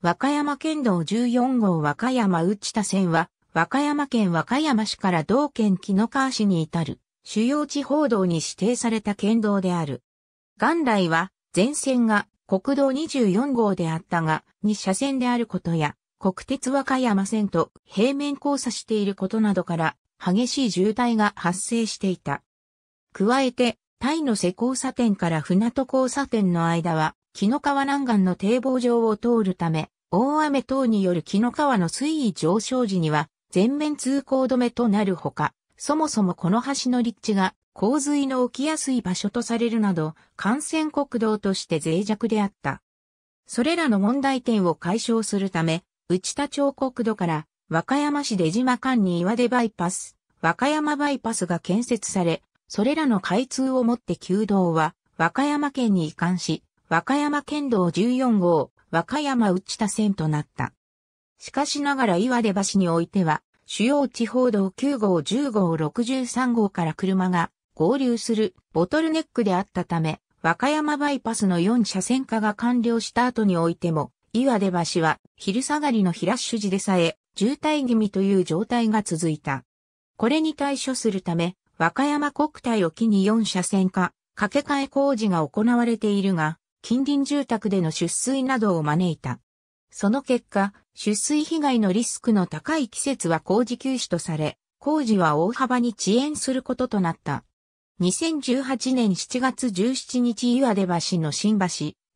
和歌山県道14号和歌山内田線は、和歌山県和歌山市から同県木の川市に至る、主要地方道に指定された県道である。元来は、全線が国道24号であったが、2車線であることや、国鉄和歌山線と平面交差していることなどから、激しい渋滞が発生していた。加えて、タイの瀬交差点から船戸交差点の間は、木の川南岸の堤防上を通るため、大雨等による木の川の水位上昇時には全面通行止めとなるほか、そもそもこの橋の立地が洪水の起きやすい場所とされるなど、幹線国道として脆弱であった。それらの問題点を解消するため、内田町国土から和歌山市出島間に岩出バイパス、和歌山バイパスが建設され、それらの開通をもって旧道は和歌山県に移管し、和歌山県道14号、和歌山内田線となった。しかしながら岩出橋においては、主要地方道9号10号63号から車が合流するボトルネックであったため、和歌山バイパスの4車線化が完了した後においても、岩出橋は昼下がりの平手時でさえ渋滞気味という状態が続いた。これに対処するため、和歌山国体を機に4車線化、掛け替え工事が行われているが、近隣住宅での出水などを招いた。その結果、出水被害のリスクの高い季節は工事休止とされ、工事は大幅に遅延することとなった。2018年7月17日岩出橋の新橋、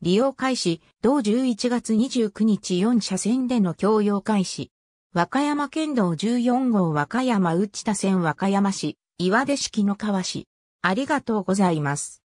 利用開始、同11月29日4車線での共用開始。和歌山県道14号和歌山内田線和歌山市、岩出式の川市。ありがとうございます。